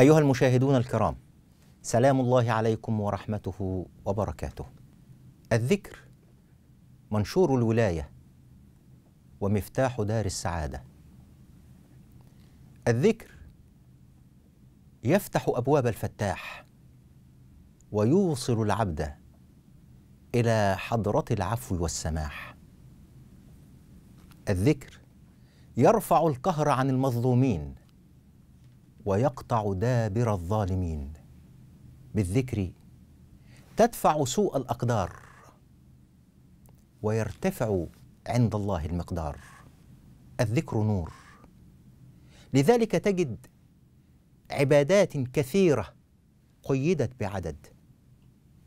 أيها المشاهدون الكرام سلام الله عليكم ورحمته وبركاته الذكر منشور الولاية ومفتاح دار السعادة الذكر يفتح أبواب الفتاح ويوصل العبد إلى حضرة العفو والسماح الذكر يرفع القهر عن المظلومين ويقطع دابر الظالمين بالذكر تدفع سوء الأقدار ويرتفع عند الله المقدار الذكر نور لذلك تجد عبادات كثيرة قيدت بعدد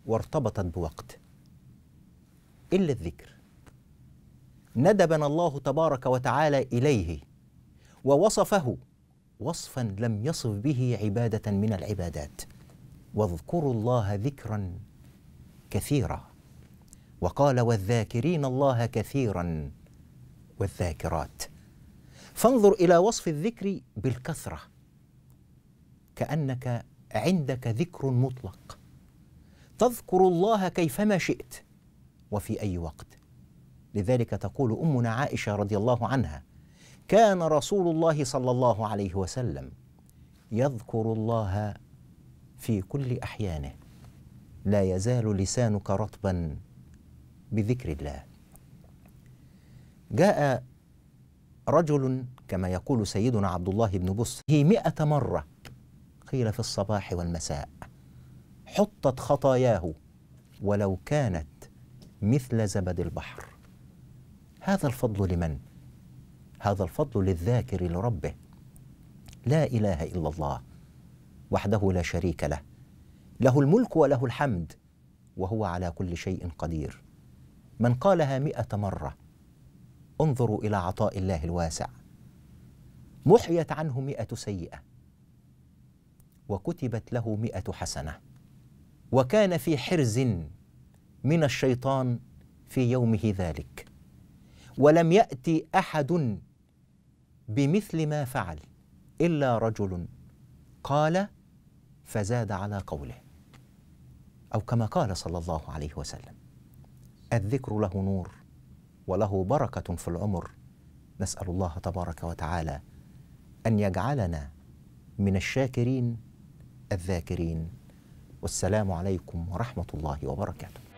وارتبطت بوقت إلا الذكر ندبنا الله تبارك وتعالى إليه ووصفه وصفا لم يصف به عباده من العبادات واذكروا الله ذكرا كثيرا وقال والذاكرين الله كثيرا والذاكرات فانظر الى وصف الذكر بالكثره كانك عندك ذكر مطلق تذكر الله كيفما شئت وفي اي وقت لذلك تقول امنا عائشه رضي الله عنها كان رسول الله صلى الله عليه وسلم يذكر الله في كل احيانه لا يزال لسانك رطبا بذكر الله جاء رجل كما يقول سيدنا عبد الله بن بص هي مئة مرة قيل في الصباح والمساء حطت خطاياه ولو كانت مثل زبد البحر هذا الفضل لمن؟ هذا الفضل للذاكر لربه لا اله الا الله وحده لا شريك له له الملك وله الحمد وهو على كل شيء قدير من قالها مئة مرة انظروا إلى عطاء الله الواسع محيت عنه مئة سيئة وكتبت له مئة حسنة وكان في حرز من الشيطان في يومه ذلك ولم يأتي أحد بمثل ما فعل الا رجل قال فزاد على قوله او كما قال صلى الله عليه وسلم الذكر له نور وله بركه في العمر نسال الله تبارك وتعالى ان يجعلنا من الشاكرين الذاكرين والسلام عليكم ورحمه الله وبركاته